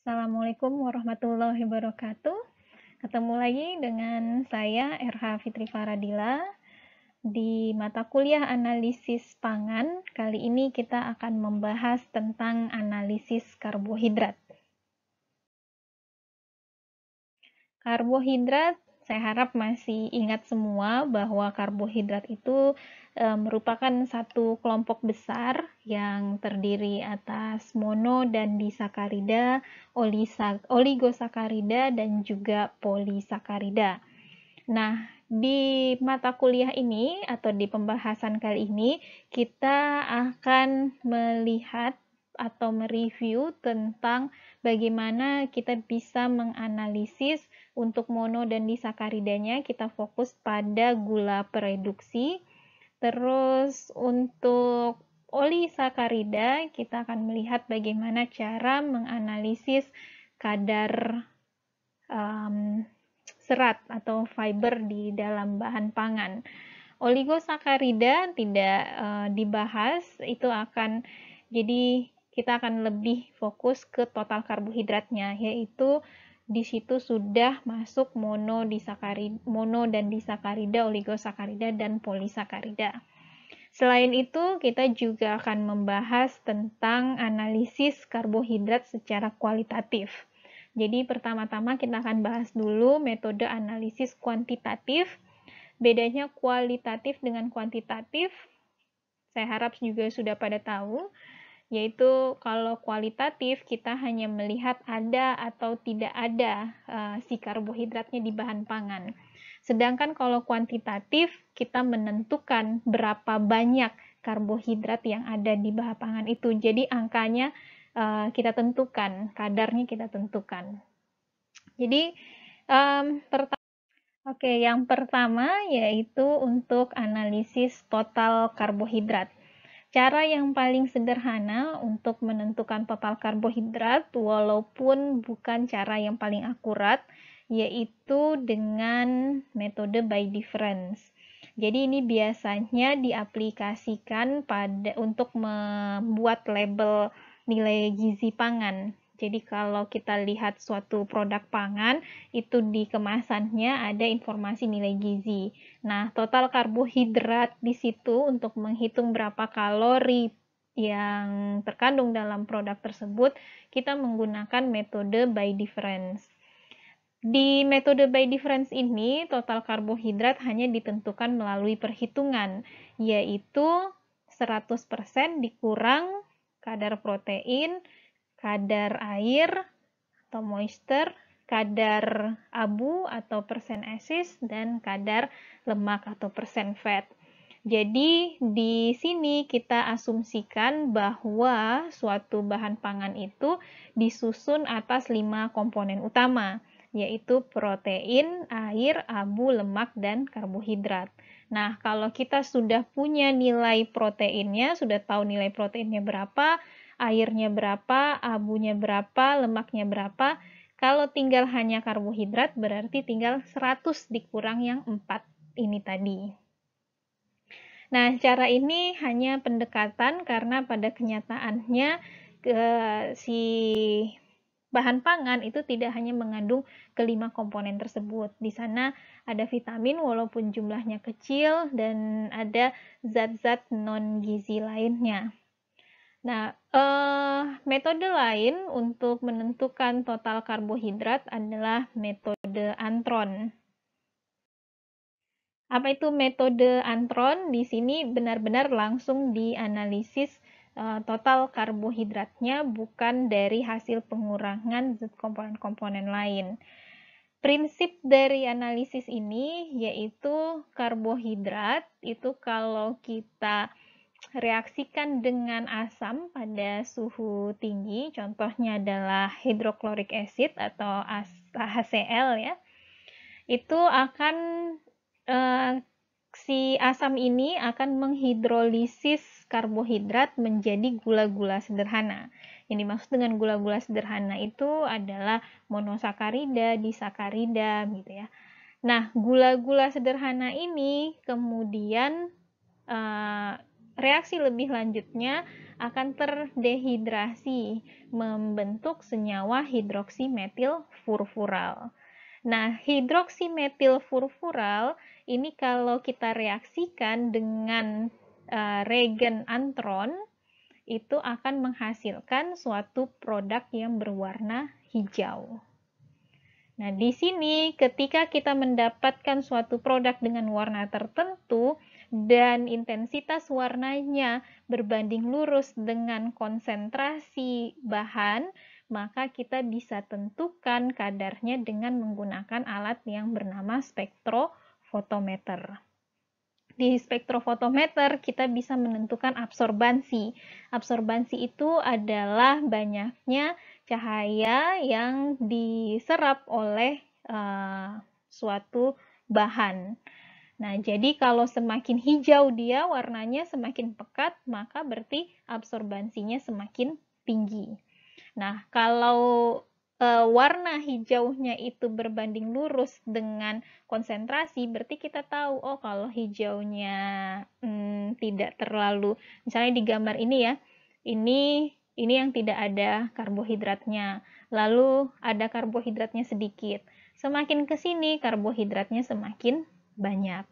Assalamualaikum warahmatullahi wabarakatuh. Ketemu lagi dengan saya RH Fitri Faradila di mata kuliah analisis pangan. Kali ini kita akan membahas tentang analisis karbohidrat. Karbohidrat saya harap masih ingat semua bahwa karbohidrat itu e, merupakan satu kelompok besar yang terdiri atas mono dan disakarida, oligosakarida, dan juga polisakarida. Nah, di mata kuliah ini atau di pembahasan kali ini kita akan melihat atau mereview tentang bagaimana kita bisa menganalisis untuk mono dan disakaridanya kita fokus pada gula pereduksi. Terus untuk olisakarida kita akan melihat bagaimana cara menganalisis kadar um, serat atau fiber di dalam bahan pangan. Oligosakarida tidak uh, dibahas, itu akan jadi kita akan lebih fokus ke total karbohidratnya yaitu di situ sudah masuk mono mono dan disakarida, oligosakarida dan polisakarida. Selain itu, kita juga akan membahas tentang analisis karbohidrat secara kualitatif. Jadi pertama-tama kita akan bahas dulu metode analisis kuantitatif. Bedanya kualitatif dengan kuantitatif, saya harap juga sudah pada tahu yaitu kalau kualitatif kita hanya melihat ada atau tidak ada uh, si karbohidratnya di bahan pangan. Sedangkan kalau kuantitatif kita menentukan berapa banyak karbohidrat yang ada di bahan pangan itu. Jadi angkanya uh, kita tentukan, kadarnya kita tentukan. Jadi um, pertama Oke, yang pertama yaitu untuk analisis total karbohidrat. Cara yang paling sederhana untuk menentukan total karbohidrat, walaupun bukan cara yang paling akurat, yaitu dengan metode by difference. Jadi ini biasanya diaplikasikan pada untuk membuat label nilai gizi pangan. Jadi kalau kita lihat suatu produk pangan itu di kemasannya ada informasi nilai gizi. Nah, total karbohidrat di situ untuk menghitung berapa kalori yang terkandung dalam produk tersebut, kita menggunakan metode by difference. Di metode by difference ini, total karbohidrat hanya ditentukan melalui perhitungan, yaitu 100% dikurang kadar protein kadar air atau moisture, kadar abu atau persen asis, dan kadar lemak atau persen fat. Jadi di sini kita asumsikan bahwa suatu bahan pangan itu disusun atas lima komponen utama, yaitu protein, air, abu, lemak, dan karbohidrat. Nah, kalau kita sudah punya nilai proteinnya, sudah tahu nilai proteinnya berapa, airnya berapa, abunya berapa, lemaknya berapa. Kalau tinggal hanya karbohidrat berarti tinggal 100 dikurang yang 4 ini tadi. Nah, cara ini hanya pendekatan karena pada kenyataannya ke, si bahan pangan itu tidak hanya mengandung kelima komponen tersebut. Di sana ada vitamin walaupun jumlahnya kecil dan ada zat-zat non gizi lainnya. Nah, eh, metode lain untuk menentukan total karbohidrat adalah metode antron. Apa itu metode antron? Di sini benar-benar langsung dianalisis eh, total karbohidratnya, bukan dari hasil pengurangan zat komponen-komponen lain. Prinsip dari analisis ini yaitu karbohidrat itu kalau kita reaksikan dengan asam pada suhu tinggi, contohnya adalah hidroklorik acid atau HCl ya, itu akan eh, si asam ini akan menghidrolisis karbohidrat menjadi gula-gula sederhana. Ini dimaksud dengan gula-gula sederhana itu adalah monosakarida, disakarida gitu ya. Nah, gula-gula sederhana ini kemudian eh, reaksi lebih lanjutnya akan terdehidrasi, membentuk senyawa hidroksimetil furfural. Nah, hidroksimetil furfural ini kalau kita reaksikan dengan uh, eh, regen antron, itu akan menghasilkan suatu produk yang berwarna hijau. Nah, di sini ketika kita mendapatkan suatu produk dengan warna tertentu, dan intensitas warnanya berbanding lurus dengan konsentrasi bahan, maka kita bisa tentukan kadarnya dengan menggunakan alat yang bernama spektrofotometer. Di spektrofotometer kita bisa menentukan absorbansi. Absorbansi itu adalah banyaknya cahaya yang diserap oleh uh, suatu bahan. Nah, jadi kalau semakin hijau dia warnanya semakin pekat, maka berarti absorbansinya semakin tinggi. Nah, kalau e, warna hijaunya itu berbanding lurus dengan konsentrasi, berarti kita tahu, oh kalau hijaunya hmm, tidak terlalu, misalnya di gambar ini ya, ini ini yang tidak ada karbohidratnya, lalu ada karbohidratnya sedikit. Semakin ke sini karbohidratnya semakin banyak.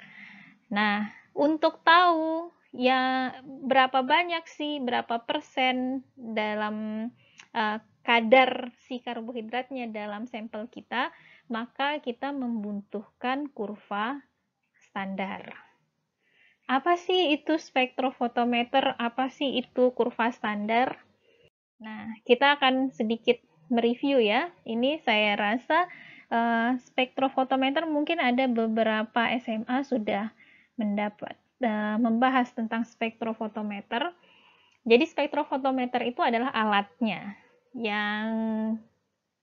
Nah, untuk tahu ya berapa banyak sih, berapa persen dalam uh, kadar si karbohidratnya dalam sampel kita, maka kita membutuhkan kurva standar. Apa sih itu spektrofotometer? Apa sih itu kurva standar? Nah, kita akan sedikit mereview ya. Ini saya rasa Eh, spektrofotometer mungkin ada beberapa SMA sudah mendapat uh, membahas tentang spektrofotometer. Jadi spektrofotometer itu adalah alatnya yang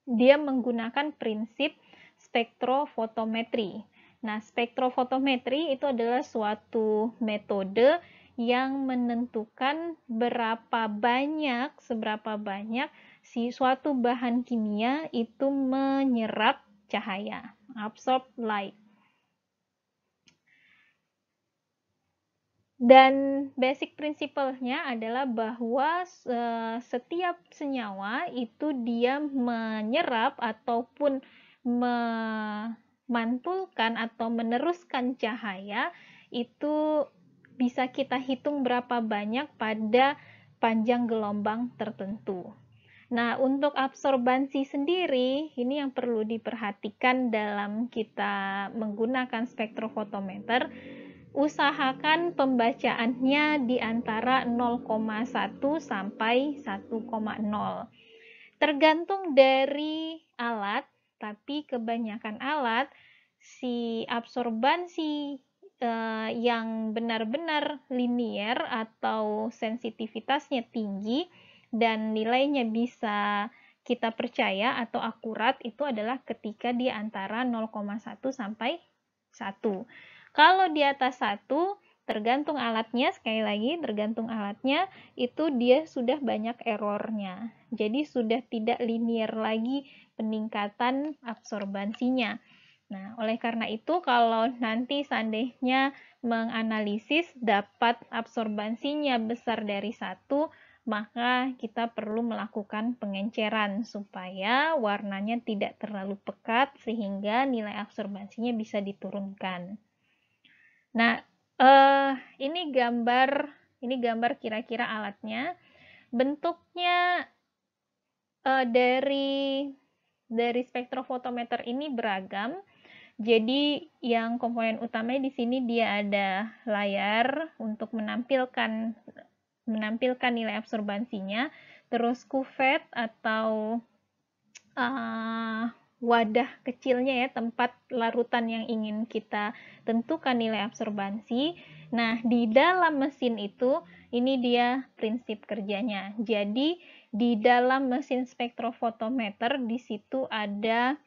dia menggunakan prinsip spektrofotometri. Nah, spektrofotometri itu adalah suatu metode yang menentukan berapa banyak, seberapa banyak si suatu bahan kimia itu menyerap cahaya, absorb light. Dan basic prinsipalnya adalah bahwa eh, setiap senyawa itu dia menyerap ataupun memantulkan atau meneruskan cahaya itu bisa kita hitung berapa banyak pada panjang gelombang tertentu. Nah, untuk absorbansi sendiri, ini yang perlu diperhatikan dalam kita menggunakan spektrofotometer. Usahakan pembacaannya di antara 0,1 sampai 1,0. Tergantung dari alat, tapi kebanyakan alat si absorbansi eh, yang benar-benar linier atau sensitivitasnya tinggi dan nilainya bisa kita percaya atau akurat itu adalah ketika di antara 0,1 sampai 1. Kalau di atas 1, tergantung alatnya, sekali lagi tergantung alatnya, itu dia sudah banyak errornya. Jadi sudah tidak linear lagi peningkatan absorbansinya. Nah, oleh karena itu kalau nanti seandainya menganalisis dapat absorbansinya besar dari satu maka kita perlu melakukan pengenceran supaya warnanya tidak terlalu pekat sehingga nilai absorbansinya bisa diturunkan. Nah, eh, ini gambar ini gambar kira-kira alatnya. Bentuknya eh, dari dari spektrofotometer ini beragam. Jadi yang komponen utamanya di sini dia ada layar untuk menampilkan menampilkan nilai absorbansinya. Terus kuvet atau uh, wadah kecilnya ya, tempat larutan yang ingin kita tentukan nilai absorbansi. Nah, di dalam mesin itu, ini dia prinsip kerjanya. Jadi, di dalam mesin spektrofotometer, di situ ada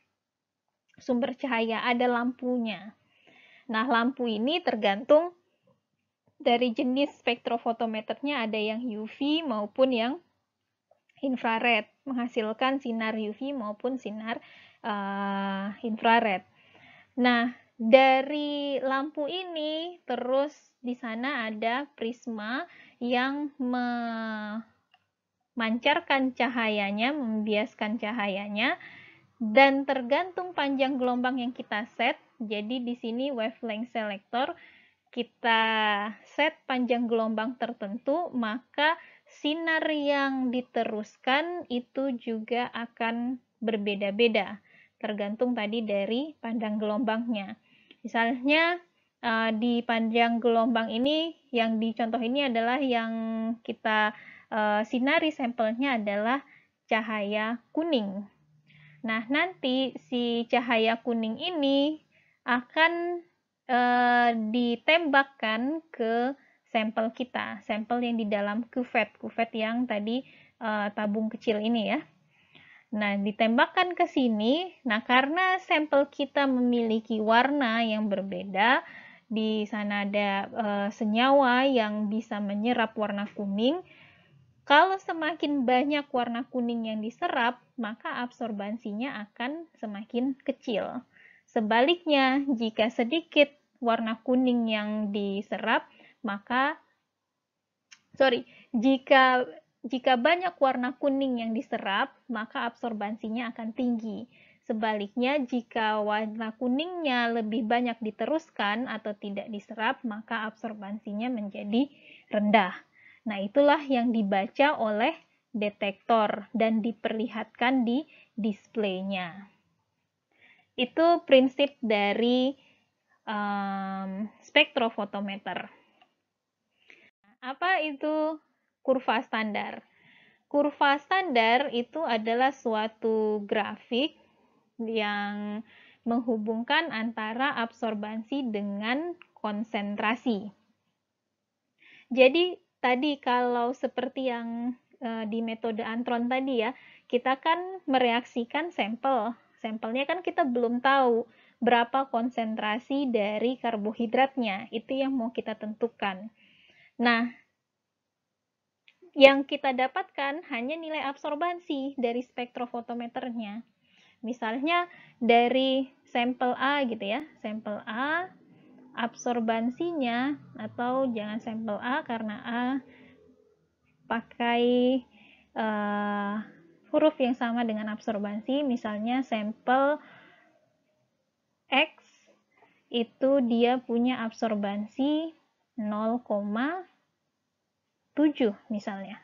sumber cahaya, ada lampunya. Nah, lampu ini tergantung dari jenis spektrofotometernya ada yang UV maupun yang infrared, menghasilkan sinar UV maupun sinar uh, infrared. Nah, dari lampu ini terus di sana ada prisma yang memancarkan cahayanya, membiaskan cahayanya dan tergantung panjang gelombang yang kita set. Jadi di sini wavelength selector kita set panjang gelombang tertentu, maka sinar yang diteruskan itu juga akan berbeda-beda, tergantung tadi dari panjang gelombangnya. Misalnya eh, di panjang gelombang ini, yang di contoh ini adalah yang kita eh, sinari sampelnya adalah cahaya kuning. Nah, nanti si cahaya kuning ini akan uh, eh, ditembakkan ke sampel kita, sampel yang di dalam kuvet, kuvet yang tadi uh, tabung kecil ini ya. Nah, ditembakkan ke sini. Nah, karena sampel kita memiliki warna yang berbeda, di sana ada e, senyawa yang bisa menyerap warna kuning. Kalau semakin banyak warna kuning yang diserap, maka absorbansinya akan semakin kecil. Sebaliknya, jika sedikit warna kuning yang diserap, maka sorry, jika jika banyak warna kuning yang diserap, maka absorbansinya akan tinggi. Sebaliknya, jika warna kuningnya lebih banyak diteruskan atau tidak diserap, maka absorbansinya menjadi rendah. Nah, itulah yang dibaca oleh detektor dan diperlihatkan di displaynya. Itu prinsip dari um, spektrofotometer. Apa itu kurva standar? Kurva standar itu adalah suatu grafik yang menghubungkan antara absorbansi dengan konsentrasi. Jadi tadi kalau seperti yang e, di metode antron tadi ya, kita kan mereaksikan sampel. Sampelnya kan kita belum tahu berapa konsentrasi dari karbohidratnya, itu yang mau kita tentukan. Nah, yang kita dapatkan hanya nilai absorbansi dari spektrofotometernya. Misalnya dari sampel A gitu ya, sampel A absorbansinya atau jangan sampel A karena A pakai uh, huruf yang sama dengan absorbansi, misalnya sampel X itu dia punya absorbansi 0,7 misalnya.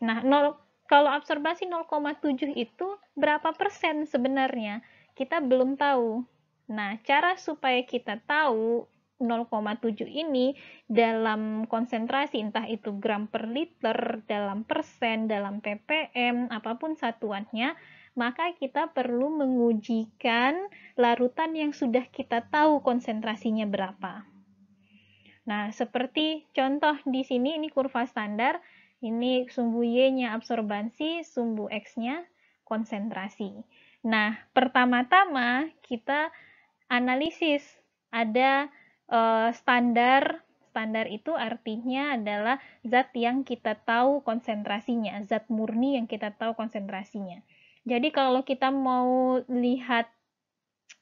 Nah, 0, kalau absorbansi 0,7 itu berapa persen sebenarnya? Kita belum tahu. Nah, cara supaya kita tahu 0,7 ini dalam konsentrasi entah itu gram per liter, dalam persen, dalam ppm, apapun satuannya, maka kita perlu mengujikan larutan yang sudah kita tahu konsentrasinya berapa. Nah, seperti contoh di sini, ini kurva standar, ini sumbu Y-nya absorbansi, sumbu X-nya konsentrasi. Nah, pertama-tama kita analisis ada eh, standar standar itu artinya adalah zat yang kita tahu konsentrasinya, zat murni yang kita tahu konsentrasinya. Jadi kalau kita mau lihat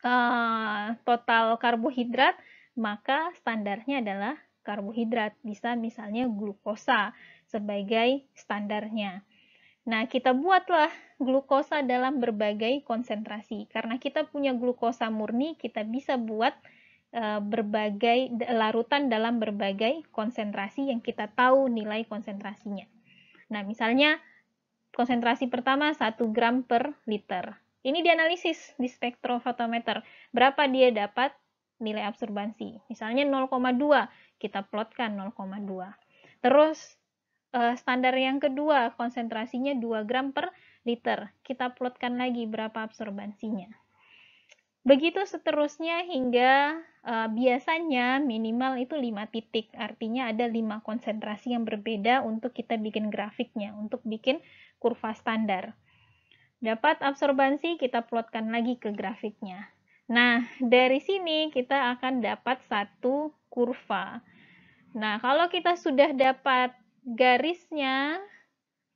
uh, total karbohidrat, maka standarnya adalah karbohidrat. Bisa misalnya glukosa sebagai standarnya. Nah, kita buatlah glukosa dalam berbagai konsentrasi. Karena kita punya glukosa murni, kita bisa buat eh, berbagai larutan dalam berbagai konsentrasi yang kita tahu nilai konsentrasinya. Nah, misalnya konsentrasi pertama 1 gram per liter. Ini dianalisis di spektrofotometer. Berapa dia dapat nilai absorbansi? Misalnya 0,2, kita plotkan 0,2. Terus eh, standar yang kedua, konsentrasinya 2 gram per liter. Kita plotkan lagi berapa absorbansinya. Begitu seterusnya hingga uh, biasanya minimal itu 5 titik, artinya ada 5 konsentrasi yang berbeda untuk kita bikin grafiknya, untuk bikin kurva standar. Dapat absorbansi kita plotkan lagi ke grafiknya. Nah, dari sini kita akan dapat satu kurva. Nah, kalau kita sudah dapat garisnya,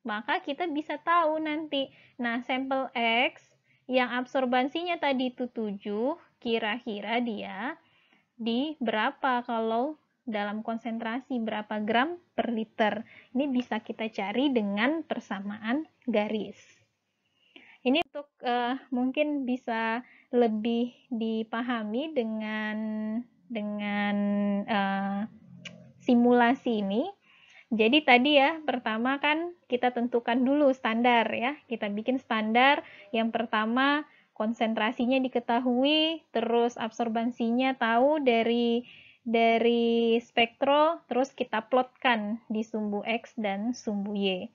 maka kita bisa tahu nanti, nah sampel X yang absorbansinya tadi itu 7, kira-kira dia di berapa kalau dalam konsentrasi berapa gram per liter. Ini bisa kita cari dengan persamaan garis. Ini untuk uh, mungkin bisa lebih dipahami dengan dengan uh, simulasi ini. Jadi tadi ya, pertama kan kita tentukan dulu standar ya. Kita bikin standar yang pertama konsentrasinya diketahui, terus absorbansinya tahu dari dari spektro terus kita plotkan di sumbu X dan sumbu Y.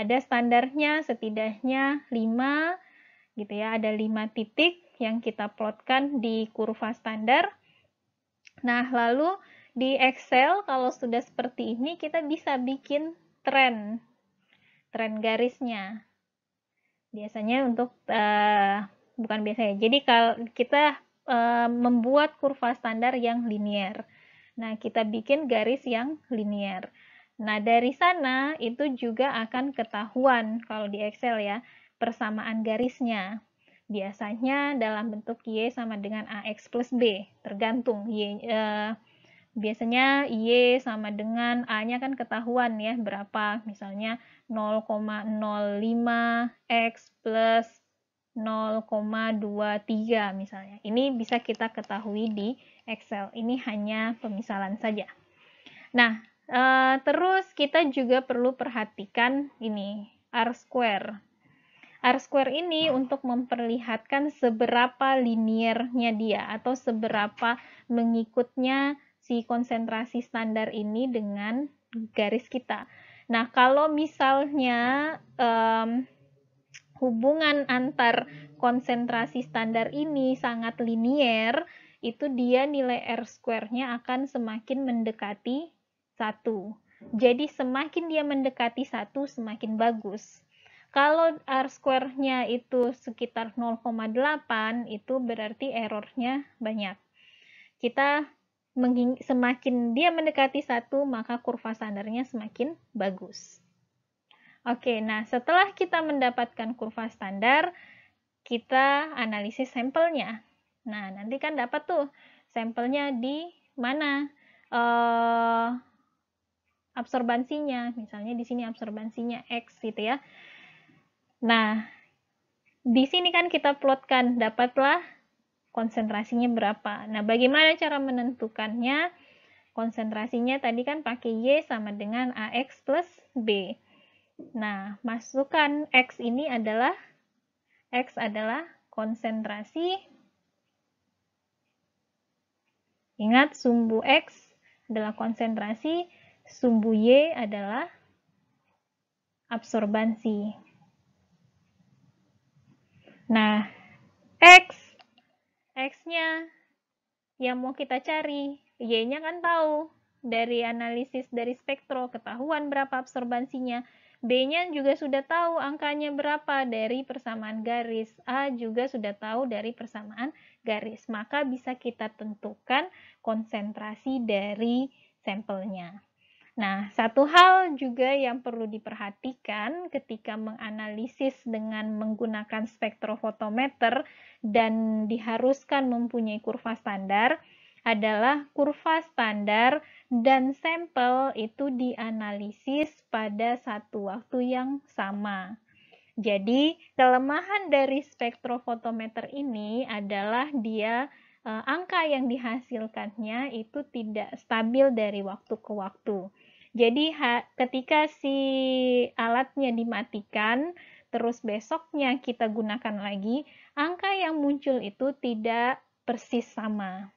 Ada standarnya setidaknya 5 gitu ya, ada 5 titik yang kita plotkan di kurva standar. Nah, lalu di Excel kalau sudah seperti ini kita bisa bikin tren tren garisnya. Biasanya untuk uh, bukan biasanya. Jadi kalau kita Eh, membuat kurva standar yang linier. Nah, kita bikin garis yang linier. Nah, dari sana itu juga akan ketahuan kalau di Excel ya, persamaan garisnya. Biasanya dalam bentuk Y sama dengan AX plus B, tergantung Y. Eh, biasanya Y sama dengan A-nya kan ketahuan ya, berapa. Misalnya 0,05X plus 0,23 misalnya. Ini bisa kita ketahui di Excel. Ini hanya pemisalan saja. Nah, e, terus kita juga perlu perhatikan ini R square. R square ini untuk memperlihatkan seberapa liniernya dia atau seberapa mengikutnya si konsentrasi standar ini dengan garis kita. Nah, kalau misalnya um, hubungan antar konsentrasi standar ini sangat linier, itu dia nilai R square-nya akan semakin mendekati 1. Jadi semakin dia mendekati 1 semakin bagus. Kalau R square-nya itu sekitar 0,8, itu berarti error-nya banyak. Kita semakin dia mendekati satu maka kurva standarnya semakin bagus. Oke, nah setelah kita mendapatkan kurva standar, kita analisis sampelnya. Nah, nanti kan dapat tuh sampelnya di mana uh, absorbansinya, misalnya di sini absorbansinya X gitu ya. Nah, di sini kan kita plotkan dapatlah konsentrasinya berapa. Nah, bagaimana cara menentukannya? Konsentrasinya tadi kan pakai Y sama dengan AX plus B. Nah, masukan X ini adalah, X adalah konsentrasi. Ingat, sumbu X adalah konsentrasi, sumbu Y adalah absorbansi. Nah, X, X-nya yang mau kita cari, Y-nya kan tahu. Dari analisis dari spektro, ketahuan berapa absorbansinya B-nya juga sudah tahu angkanya berapa dari persamaan garis. A juga sudah tahu dari persamaan garis. Maka bisa kita tentukan konsentrasi dari sampelnya. Nah, satu hal juga yang perlu diperhatikan ketika menganalisis dengan menggunakan spektrofotometer dan diharuskan mempunyai kurva standar, adalah kurva standar dan sampel itu dianalisis pada satu waktu yang sama. Jadi, kelemahan dari spektrofotometer ini adalah dia eh, angka yang dihasilkannya itu tidak stabil dari waktu ke waktu. Jadi, ha, ketika si alatnya dimatikan, terus besoknya kita gunakan lagi, angka yang muncul itu tidak persis sama.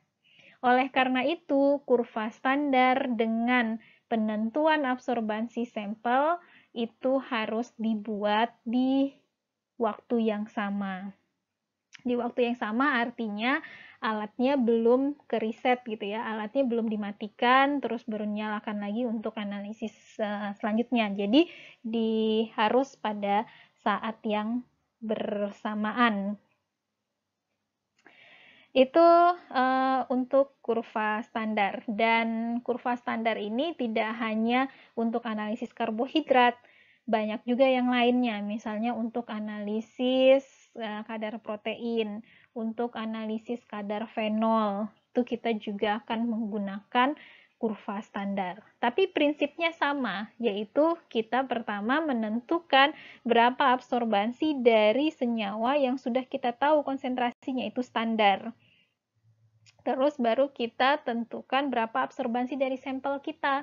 Oleh karena itu, kurva standar dengan penentuan absorbansi sampel itu harus dibuat di waktu yang sama. Di waktu yang sama artinya alatnya belum ke reset gitu ya, alatnya belum dimatikan, terus baru nyalakan lagi untuk analisis eh, selanjutnya. Jadi di harus pada saat yang bersamaan itu uh, untuk kurva standar dan kurva standar ini tidak hanya untuk analisis karbohidrat banyak juga yang lainnya misalnya untuk analisis uh, kadar protein untuk analisis kadar fenol itu kita juga akan menggunakan kurva standar. Tapi prinsipnya sama, yaitu kita pertama menentukan berapa absorbansi dari senyawa yang sudah kita tahu konsentrasinya itu standar. Terus baru kita tentukan berapa absorbansi dari sampel kita.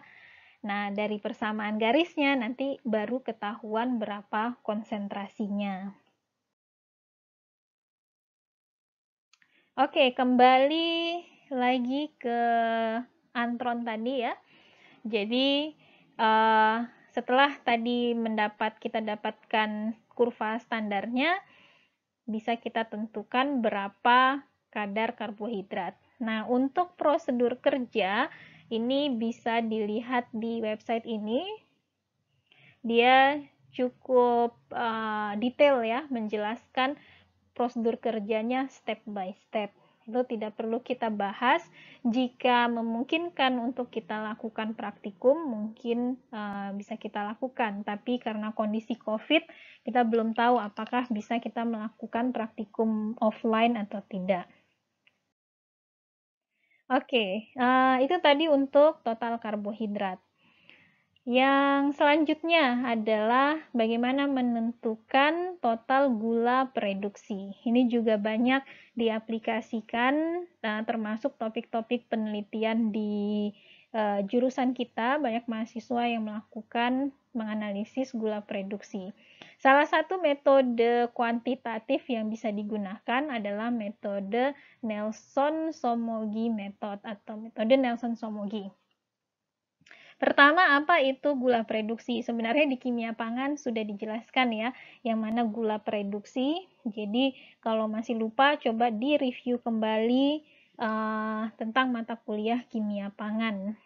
Nah, dari persamaan garisnya nanti baru ketahuan berapa konsentrasinya. Oke, kembali lagi ke antron tadi ya. Jadi uh, setelah tadi mendapat kita dapatkan kurva standarnya, bisa kita tentukan berapa kadar karbohidrat. Nah, untuk prosedur kerja ini bisa dilihat di website ini. Dia cukup uh, detail ya menjelaskan prosedur kerjanya step by step itu tidak perlu kita bahas. Jika memungkinkan untuk kita lakukan praktikum, mungkin uh, bisa kita lakukan. Tapi karena kondisi COVID, kita belum tahu apakah bisa kita melakukan praktikum offline atau tidak. Oke, okay, uh, eh, itu tadi untuk total karbohidrat. Yang selanjutnya adalah bagaimana menentukan total gula produksi. Ini juga banyak diaplikasikan, nah, termasuk topik-topik penelitian di uh, jurusan kita. Banyak mahasiswa yang melakukan menganalisis gula produksi. Salah satu metode kuantitatif yang bisa digunakan adalah metode Nelson-Somogy method atau metode Nelson-Somogy. Pertama, apa itu gula produksi? Sebenarnya di kimia pangan sudah dijelaskan ya, yang mana gula produksi. Jadi, kalau masih lupa, coba di-review kembali uh, tentang mata kuliah kimia pangan.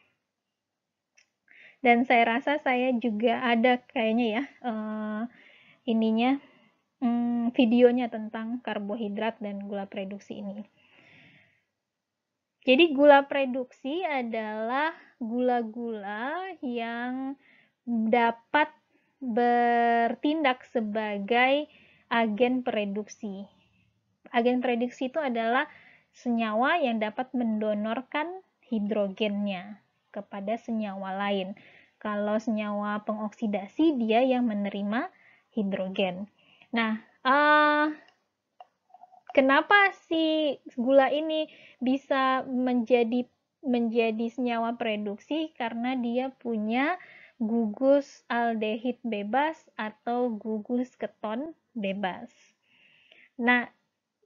Dan saya rasa saya juga ada kayaknya ya, uh, ininya, um, videonya tentang karbohidrat dan gula produksi ini. Jadi gula produksi adalah gula-gula yang dapat bertindak sebagai agen produksi. Agen produksi itu adalah senyawa yang dapat mendonorkan hidrogennya kepada senyawa lain. Kalau senyawa pengoksidasi dia yang menerima hidrogen. Nah, uh, kenapa si gula ini bisa menjadi menjadi senyawa produksi karena dia punya gugus aldehid bebas atau gugus keton bebas. Nah,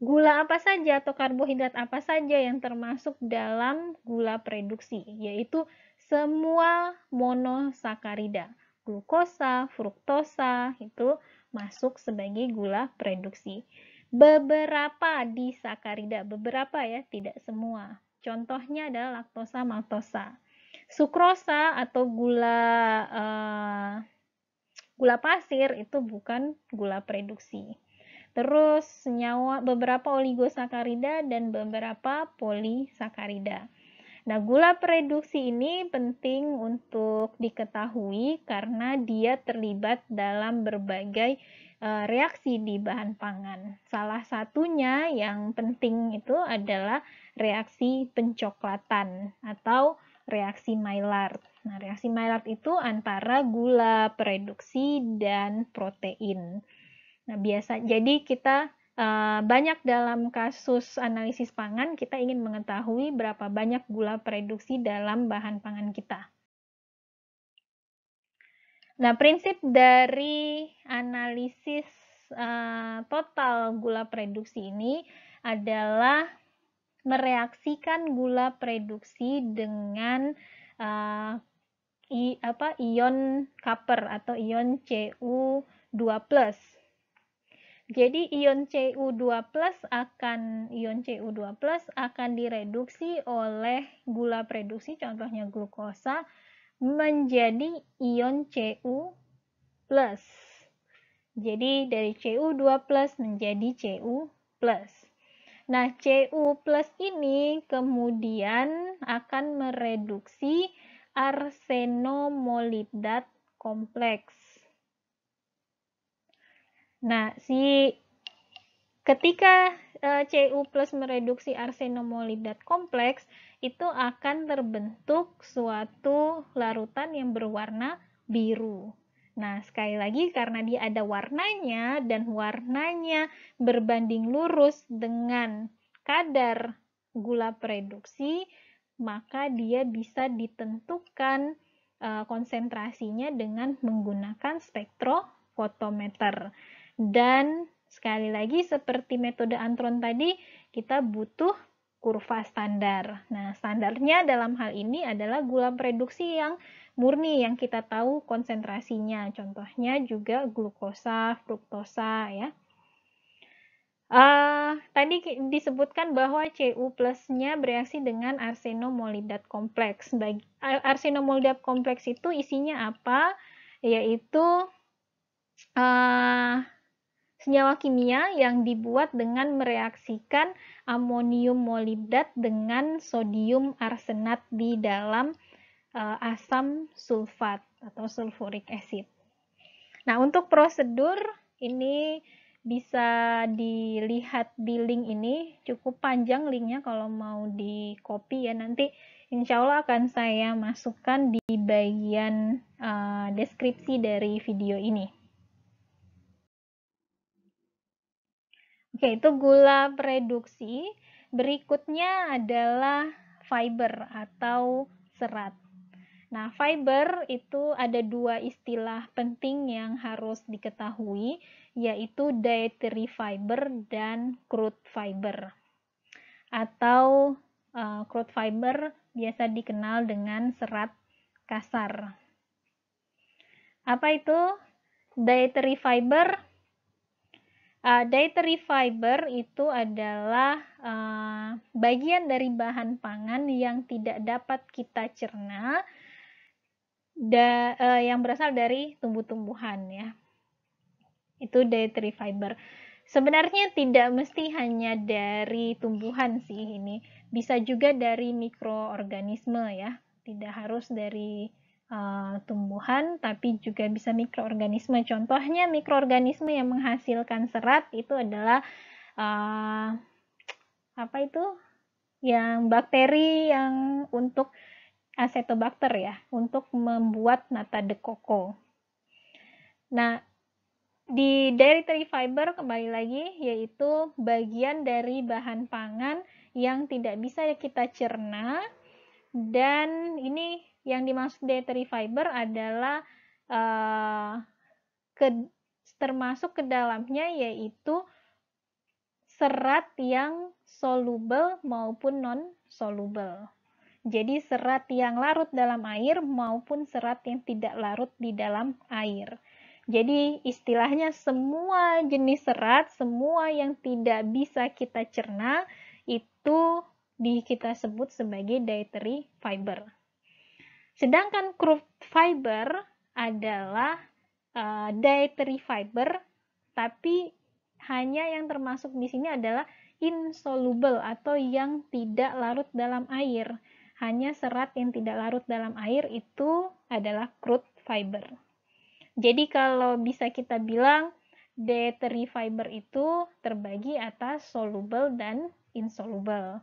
gula apa saja atau karbohidrat apa saja yang termasuk dalam gula produksi yaitu semua monosakarida. Glukosa, fruktosa itu masuk sebagai gula produksi. Beberapa disakarida, beberapa ya, tidak semua. Contohnya adalah laktosa, maltosa. Sukrosa atau gula uh, gula pasir itu bukan gula produksi. Terus senyawa beberapa oligosakarida dan beberapa polisakarida. Nah, gula produksi ini penting untuk diketahui karena dia terlibat dalam berbagai Eh, reaksi di bahan pangan. Salah satunya yang penting itu adalah reaksi pencoklatan atau reaksi Maillard. Nah, reaksi Maillard itu antara gula, reduksi dan protein. Nah, biasa jadi kita eh, banyak dalam kasus analisis pangan kita ingin mengetahui berapa banyak gula reduksi dalam bahan pangan kita. Nah, prinsip dari analisis uh, total gula produksi ini adalah mereaksikan gula produksi dengan uh, i, apa ion copper atau ion Cu2+. Jadi ion Cu2+ akan ion Cu2+ akan direduksi oleh gula produksi contohnya glukosa menjadi ion Cu+. Jadi dari Cu2+ menjadi Cu+. Nah, Cu+ ini kemudian akan mereduksi arsenomolibdat kompleks. Nah, si ketika eh, Cu+ mereduksi arsenomolibdat kompleks, itu akan terbentuk suatu larutan yang berwarna biru. Nah, sekali lagi karena dia ada warnanya dan warnanya berbanding lurus dengan kadar gula produksi, maka dia bisa ditentukan eh, konsentrasinya dengan menggunakan spektrofotometer. Dan sekali lagi seperti metode antron tadi, kita butuh kurva standar. Nah, standarnya dalam hal ini adalah gula reduksi yang murni yang kita tahu konsentrasinya. Contohnya juga glukosa, fruktosa ya. Uh, tadi disebutkan bahwa Cu plusnya bereaksi dengan arsenomolibdat kompleks. Bagi, kompleks itu isinya apa? Yaitu uh, senyawa kimia yang dibuat dengan mereaksikan amonium molibdat dengan sodium arsenat di dalam uh, asam sulfat atau sulfuric acid. Nah, untuk prosedur ini bisa dilihat di link ini, cukup panjang linknya kalau mau di copy ya nanti insya Allah akan saya masukkan di bagian uh, deskripsi dari video ini. Oke, itu gula reduksi. Berikutnya adalah fiber atau serat. Nah, fiber itu ada dua istilah penting yang harus diketahui, yaitu dietary fiber dan crude fiber. Atau uh, crude fiber biasa dikenal dengan serat kasar. Apa itu dietary fiber? Uh, eh, dietary fiber itu adalah uh, bagian dari bahan pangan yang tidak dapat kita cerna da, uh, yang berasal dari tumbuh-tumbuhan ya. Itu dietary fiber. Sebenarnya tidak mesti hanya dari tumbuhan sih ini, bisa juga dari mikroorganisme ya. Tidak harus dari Eh, tumbuhan tapi juga bisa mikroorganisme. Contohnya mikroorganisme yang menghasilkan serat itu adalah uh, apa itu? Yang bakteri yang untuk acetobacter ya, untuk membuat nata de coco. Nah, di dietary fiber kembali lagi yaitu bagian dari bahan pangan yang tidak bisa kita cerna dan ini yang dimaksud dietary fiber adalah uh, ke, termasuk ke dalamnya yaitu serat yang soluble maupun non-soluble. Jadi serat yang larut dalam air maupun serat yang tidak larut di dalam air. Jadi istilahnya semua jenis serat, semua yang tidak bisa kita cerna itu di kita sebut sebagai dietary fiber. Sedangkan crude fiber adalah uh, dietary fiber, tapi hanya yang termasuk di sini adalah insoluble atau yang tidak larut dalam air. Hanya serat yang tidak larut dalam air itu adalah crude fiber. Jadi kalau bisa kita bilang dietary fiber itu terbagi atas soluble dan insoluble.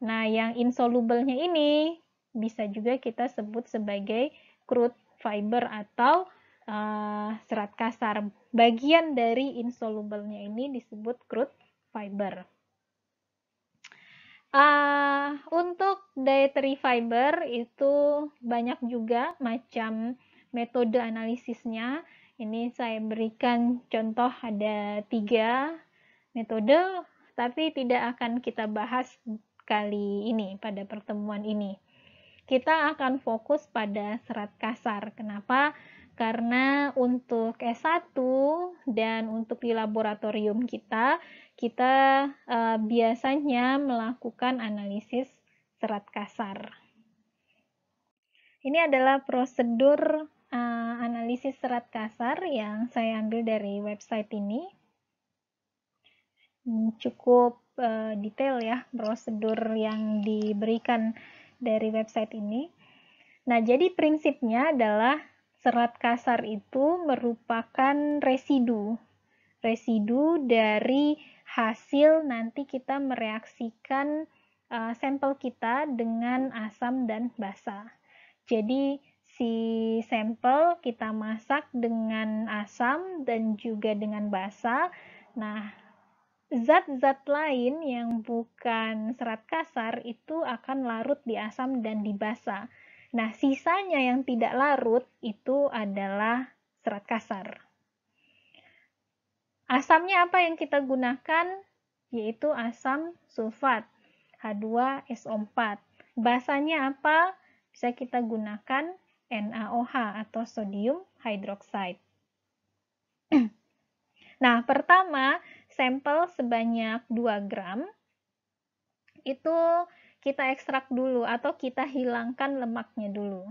Nah, yang insoluble-nya ini bisa juga kita sebut sebagai crude fiber atau uh, serat kasar. Bagian dari insoluble ini disebut crude fiber. Uh, untuk dietary fiber itu banyak juga macam metode analisisnya. Ini saya berikan contoh ada tiga metode, tapi tidak akan kita bahas kali ini pada pertemuan ini kita akan fokus pada serat kasar. Kenapa? Karena untuk S1 dan untuk di laboratorium kita, kita uh, biasanya melakukan analisis serat kasar. Ini adalah prosedur uh, analisis serat kasar yang saya ambil dari website ini. Hmm, cukup uh, detail ya prosedur yang diberikan dari website ini. Nah, jadi prinsipnya adalah serat kasar itu merupakan residu. Residu dari hasil nanti kita mereaksikan uh, sampel kita dengan asam dan basa. Jadi si sampel kita masak dengan asam dan juga dengan basa. Nah, zat-zat lain yang bukan serat kasar itu akan larut di asam dan di basa. Nah, sisanya yang tidak larut itu adalah serat kasar. Asamnya apa yang kita gunakan? Yaitu asam sulfat, H2SO4. Basanya apa? Bisa kita gunakan NaOH atau sodium hydroxide. nah, pertama, sampel sebanyak 2 gram, itu kita ekstrak dulu atau kita hilangkan lemaknya dulu.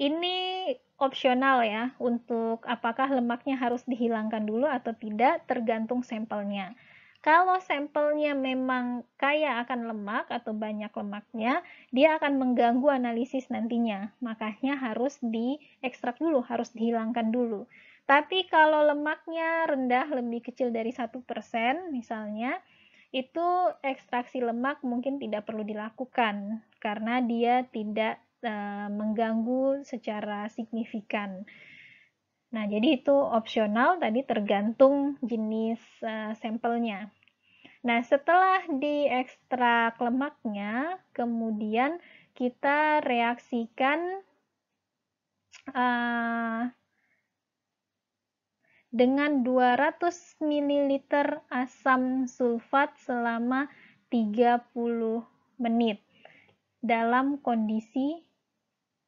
Ini opsional ya untuk apakah lemaknya harus dihilangkan dulu atau tidak tergantung sampelnya. Kalau sampelnya memang kaya akan lemak atau banyak lemaknya, dia akan mengganggu analisis nantinya. Makanya harus diekstrak dulu, harus dihilangkan dulu. Tapi kalau lemaknya rendah lebih kecil dari 1% misalnya, itu ekstraksi lemak mungkin tidak perlu dilakukan karena dia tidak e, mengganggu secara signifikan. Nah, jadi itu opsional tadi tergantung jenis e, sampelnya. Nah, setelah diekstrak lemaknya, kemudian kita reaksikan uh, dengan 200 ml asam sulfat selama 30 menit dalam kondisi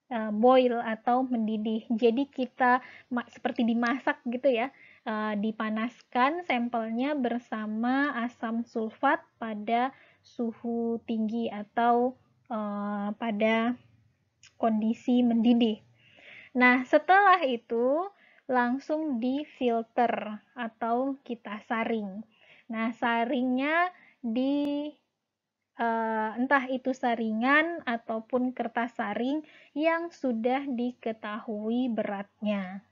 eh, boil atau mendidih. Jadi kita seperti dimasak gitu ya, eh, dipanaskan sampelnya bersama asam sulfat pada suhu tinggi atau eh, pada kondisi mendidih. Nah, setelah itu langsung di filter atau kita saring. Nah, saringnya di uh, entah itu saringan ataupun kertas saring yang sudah diketahui beratnya.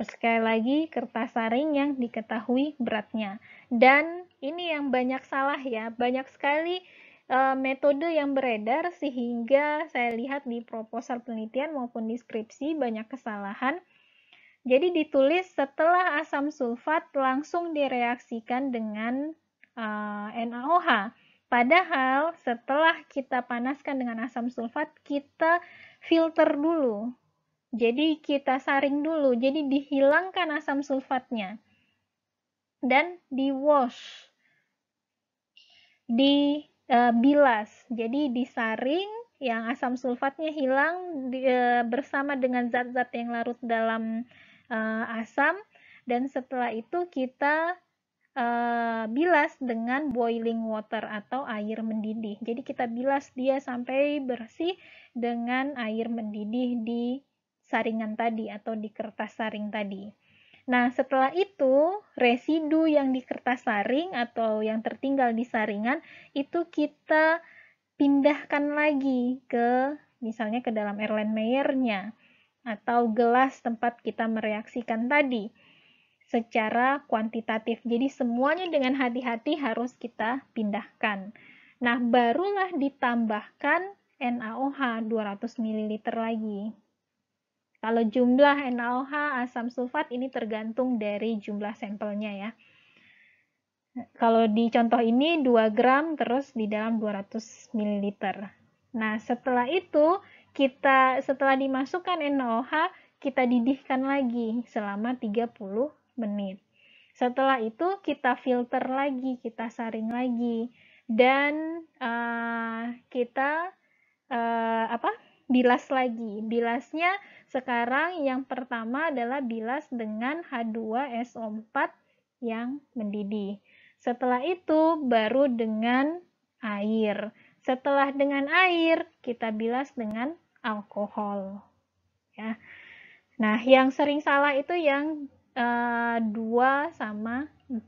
Sekali lagi, kertas saring yang diketahui beratnya. Dan ini yang banyak salah ya, banyak sekali Eh, metode yang beredar sehingga saya lihat di proposal penelitian maupun deskripsi banyak kesalahan. Jadi ditulis setelah asam sulfat langsung direaksikan dengan uh, NaOH. Padahal setelah kita panaskan dengan asam sulfat, kita filter dulu. Jadi kita saring dulu, jadi dihilangkan asam sulfatnya. Dan di wash. Di Eh, bilas. Jadi disaring yang asam sulfatnya hilang di, e, bersama dengan zat-zat yang larut dalam e, asam dan setelah itu kita e, bilas dengan boiling water atau air mendidih. Jadi kita bilas dia sampai bersih dengan air mendidih di saringan tadi atau di kertas saring tadi. Nah, setelah itu residu yang di kertas saring atau yang tertinggal di saringan itu kita pindahkan lagi ke misalnya ke dalam Erlenmeyer-nya atau gelas tempat kita mereaksikan tadi secara kuantitatif. Jadi semuanya dengan hati-hati harus kita pindahkan. Nah, barulah ditambahkan NaOH 200 ml lagi. Kalau jumlah NaOH asam sulfat ini tergantung dari jumlah sampelnya ya. Kalau di contoh ini 2 gram terus di dalam 200 ml. Nah, setelah itu kita setelah dimasukkan NaOH, kita didihkan lagi selama 30 menit. Setelah itu kita filter lagi, kita saring lagi dan uh, kita uh, apa? bilas lagi. Bilasnya sekarang yang pertama adalah bilas dengan H2SO4 yang mendidih. Setelah itu baru dengan air. Setelah dengan air, kita bilas dengan alkohol. Ya. Nah, yang sering salah itu yang uh, eh, 2 sama 4.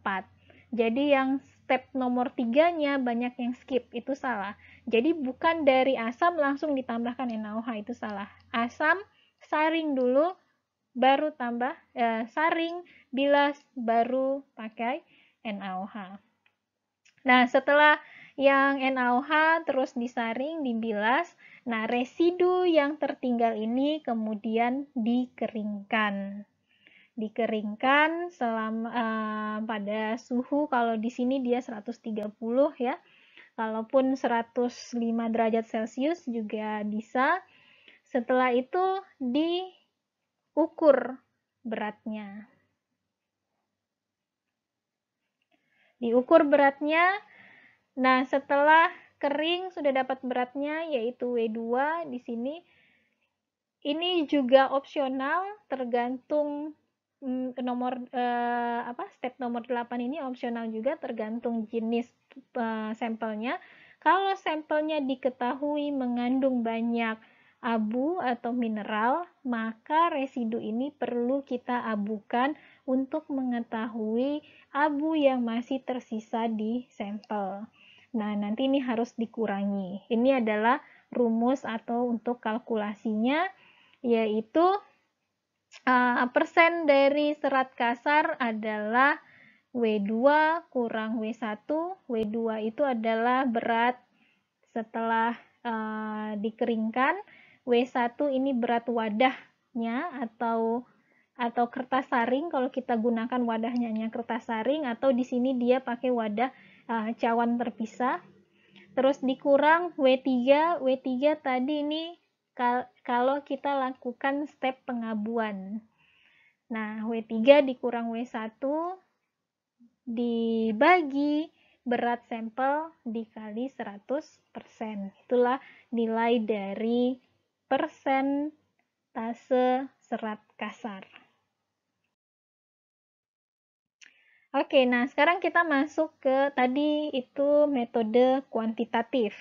Jadi yang step nomor 3-nya banyak yang skip, itu salah. Jadi bukan dari asam langsung ditambahkan NaOH, itu salah. Asam saring dulu baru tambah ya, saring bilas baru pakai NaOH. Nah, setelah yang NaOH terus disaring, dibilas, nah residu yang tertinggal ini kemudian dikeringkan. Dikeringkan selama eh, pada suhu kalau di sini dia 130 ya. Kalaupun 105 derajat Celcius juga bisa setelah itu diukur beratnya. Diukur beratnya. Nah, setelah kering sudah dapat beratnya yaitu W2 di sini. Ini juga opsional tergantung mm, nomor eh, apa step nomor 8 ini opsional juga tergantung jenis eh, sampelnya. Kalau sampelnya diketahui mengandung banyak abu atau mineral, maka residu ini perlu kita abukan untuk mengetahui abu yang masih tersisa di sampel. Nah, nanti ini harus dikurangi. Ini adalah rumus atau untuk kalkulasinya, yaitu uh, persen dari serat kasar adalah W2 kurang W1. W2 itu adalah berat setelah uh, dikeringkan W1 ini berat wadahnya atau atau kertas saring kalau kita gunakan wadahnya hanya kertas saring atau di sini dia pakai wadah uh, cawan terpisah. Terus dikurang W3, W3 tadi ini kal kalau kita lakukan step pengabuan. Nah, W3 dikurang W1 dibagi berat sampel dikali 100%. Itulah nilai dari persentase serat kasar. Oke, nah sekarang kita masuk ke tadi itu metode kuantitatif.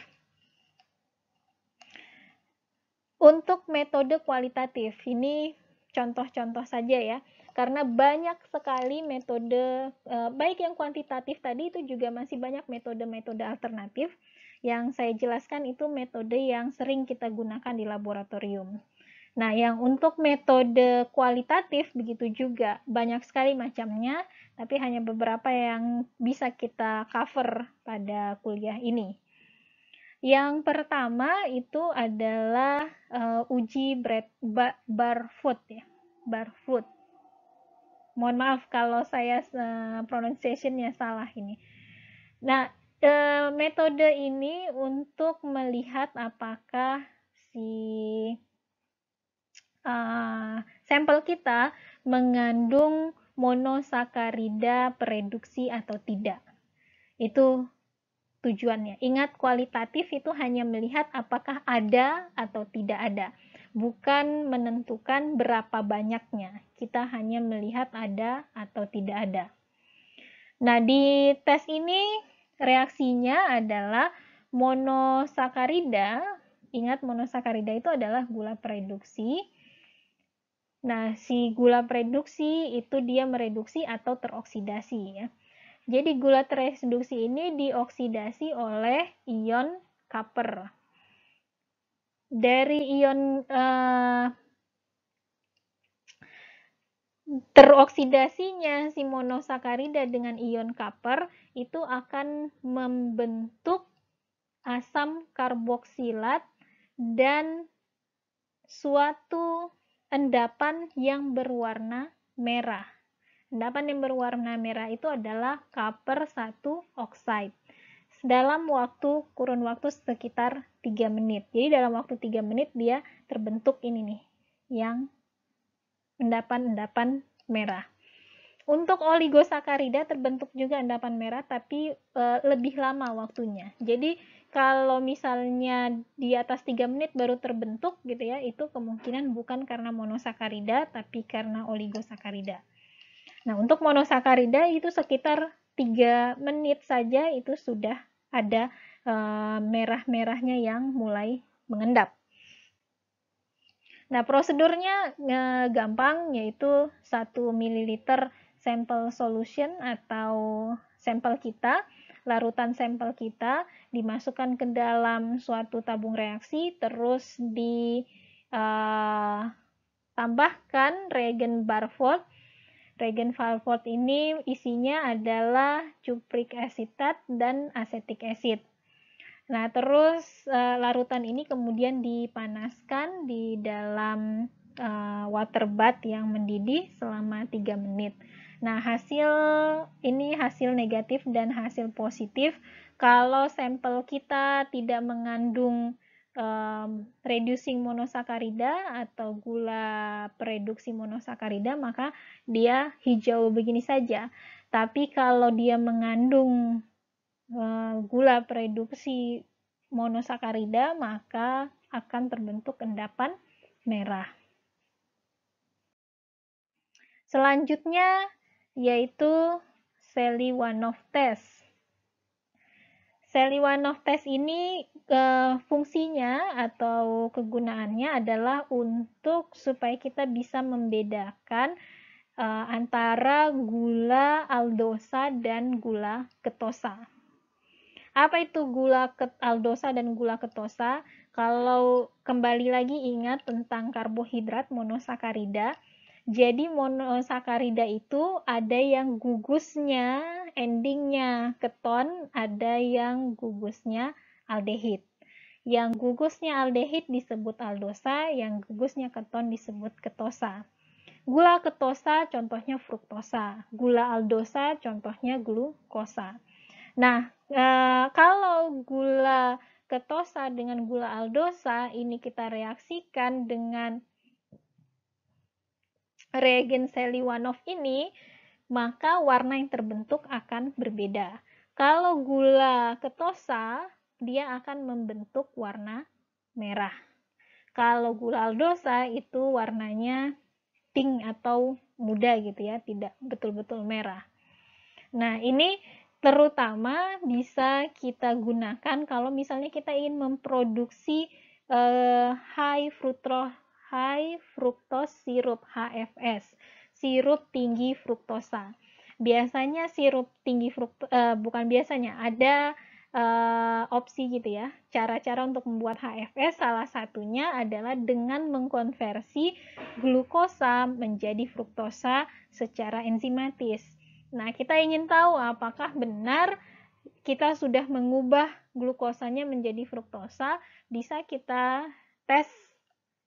Untuk metode kualitatif, ini contoh-contoh saja ya, karena banyak sekali metode, eh, baik yang kuantitatif tadi itu juga masih banyak metode-metode alternatif yang saya jelaskan itu metode yang sering kita gunakan di laboratorium. Nah, yang untuk metode kualitatif begitu juga banyak sekali macamnya, tapi hanya beberapa yang bisa kita cover pada kuliah ini. Yang pertama itu adalah uh, uji bread, ba, barfoot ya, barfoot. Mohon maaf kalau saya uh, pronunciation-nya salah ini. Nah, e, metode ini untuk melihat apakah si eh, sampel kita mengandung monosakarida pereduksi atau tidak. Itu tujuannya. Ingat kualitatif itu hanya melihat apakah ada atau tidak ada, bukan menentukan berapa banyaknya. Kita hanya melihat ada atau tidak ada. Nah, di tes ini Reaksinya adalah monosakarida. Ingat monosakarida itu adalah gula pereduksi. Nah, si gula pereduksi itu dia mereduksi atau teroksidasi ya. Jadi gula tereduksi ini dioksidasi oleh ion kaper. Dari ion eh, teroksidasinya si monosakarida dengan ion kaper itu akan membentuk asam karboksilat dan suatu endapan yang berwarna merah. Endapan yang berwarna merah itu adalah copper 1 oxide dalam waktu kurun waktu sekitar 3 menit. Jadi dalam waktu 3 menit dia terbentuk ini nih yang endapan-endapan merah. Untuk oligosakarida terbentuk juga endapan merah tapi e, lebih lama waktunya. Jadi kalau misalnya di atas 3 menit baru terbentuk gitu ya, itu kemungkinan bukan karena monosakarida tapi karena oligosakarida. Nah, untuk monosakarida itu sekitar 3 menit saja itu sudah ada e, merah-merahnya yang mulai mengendap. Nah, prosedurnya e, gampang yaitu 1 ml sampel solution atau sampel kita, larutan sampel kita dimasukkan ke dalam suatu tabung reaksi terus ditambahkan eh, reagen Barford. Reagen Barford ini isinya adalah cupric acetat dan acetic acid. Nah, terus eh, larutan ini kemudian dipanaskan di dalam eh, water bath yang mendidih selama 3 menit. Nah, hasil ini hasil negatif dan hasil positif kalau sampel kita tidak mengandung um, reducing monosakarida atau gula pereduksi monosakarida, maka dia hijau begini saja. Tapi kalau dia mengandung uh, gula pereduksi monosakarida, maka akan terbentuk endapan merah. Selanjutnya, yaitu Seliwanov test. Seliwanov test ini e, fungsinya atau kegunaannya adalah untuk supaya kita bisa membedakan e, antara gula aldosa dan gula ketosa. Apa itu gula aldosa dan gula ketosa? Kalau kembali lagi ingat tentang karbohidrat monosakarida, jadi monosakarida itu ada yang gugusnya, endingnya keton, ada yang gugusnya aldehid. Yang gugusnya aldehid disebut aldosa, yang gugusnya keton disebut ketosa. Gula ketosa contohnya fruktosa, gula aldosa contohnya glukosa. Nah, e, kalau gula ketosa dengan gula aldosa ini kita reaksikan dengan reagen Seliwanov ini, maka warna yang terbentuk akan berbeda. Kalau gula ketosa, dia akan membentuk warna merah. Kalau gula aldosa itu warnanya pink atau muda gitu ya, tidak betul-betul merah. Nah, ini terutama bisa kita gunakan kalau misalnya kita ingin memproduksi eh, high fructose high fructose syrup HFS, sirup tinggi fruktosa. Biasanya sirup tinggi fruktosa uh, eh, bukan biasanya, ada uh, opsi gitu ya. Cara-cara untuk membuat HFS salah satunya adalah dengan mengkonversi glukosa menjadi fruktosa secara enzimatis. Nah, kita ingin tahu apakah benar kita sudah mengubah glukosanya menjadi fruktosa, bisa kita tes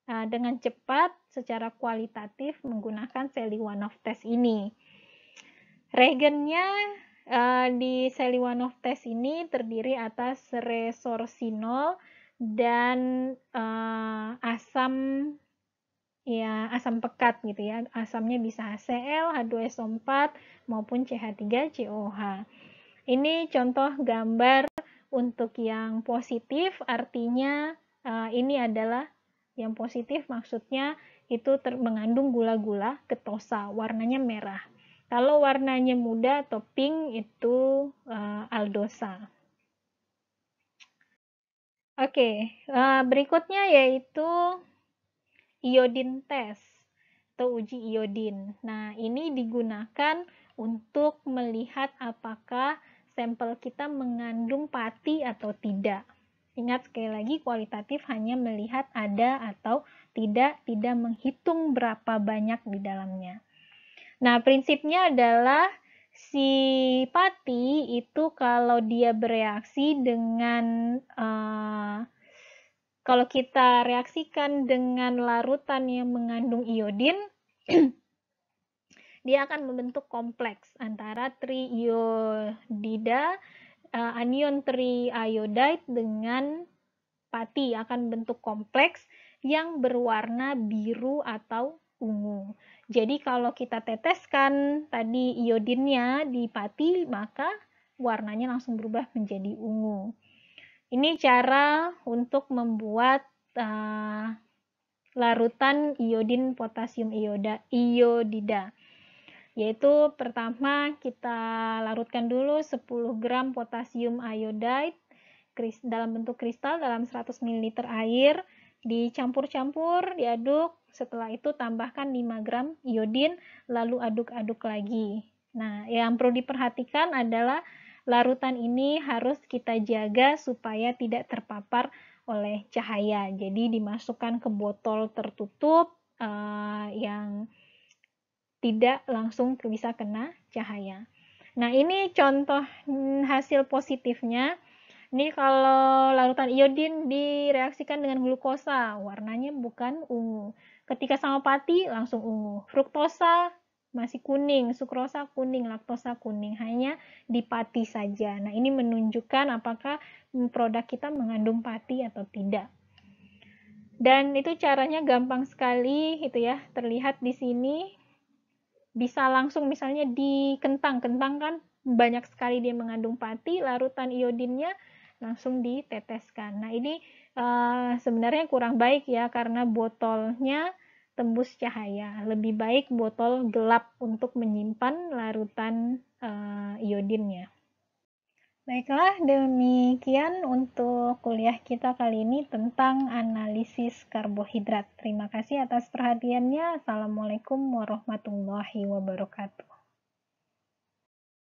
Eh, dengan cepat secara kualitatif menggunakan One of test ini. Reagennya eh, di One of test ini terdiri atas resorsinol dan eh, asam ya asam pekat gitu ya. Asamnya bisa HCl, H2SO4 maupun CH3COH. Ini contoh gambar untuk yang positif artinya uh, ini adalah yang positif maksudnya itu ter mengandung gula-gula ketosa, warnanya merah. Kalau warnanya muda atau pink itu uh, aldosa. Oke, okay, uh, eh, berikutnya yaitu iodin test atau uji iodin. Nah, ini digunakan untuk melihat apakah sampel kita mengandung pati atau tidak. Ingat sekali lagi, kualitatif hanya melihat ada atau tidak, tidak menghitung berapa banyak di dalamnya. Nah, prinsipnya adalah si pati itu kalau dia bereaksi dengan uh, kalau kita reaksikan dengan larutan yang mengandung iodin, dia akan membentuk kompleks antara triiodida uh, anion triiodide dengan pati akan bentuk kompleks yang berwarna biru atau ungu. Jadi kalau kita teteskan tadi iodinnya di pati, maka warnanya langsung berubah menjadi ungu. Ini cara untuk membuat uh, larutan iodin potasium ioda, iodida yaitu pertama kita larutkan dulu 10 gram potasium iodide dalam bentuk kristal dalam 100 ml air dicampur-campur diaduk setelah itu tambahkan 5 gram iodin lalu aduk-aduk lagi nah yang perlu diperhatikan adalah larutan ini harus kita jaga supaya tidak terpapar oleh cahaya jadi dimasukkan ke botol tertutup uh, yang tidak langsung bisa kena cahaya. Nah, ini contoh hasil positifnya. Ini kalau larutan iodin direaksikan dengan glukosa, warnanya bukan ungu. Ketika sama pati langsung ungu. Fruktosa masih kuning, sukrosa kuning, laktosa kuning, hanya di pati saja. Nah, ini menunjukkan apakah produk kita mengandung pati atau tidak. Dan itu caranya gampang sekali, itu ya, terlihat di sini bisa langsung misalnya di kentang. Kentang kan banyak sekali dia mengandung pati, larutan iodinnya langsung diteteskan. Nah, ini uh, sebenarnya kurang baik ya karena botolnya tembus cahaya. Lebih baik botol gelap untuk menyimpan larutan uh, iodinnya. Baiklah, demikian untuk kuliah kita kali ini tentang analisis karbohidrat. Terima kasih atas perhatiannya. Assalamualaikum warahmatullahi wabarakatuh.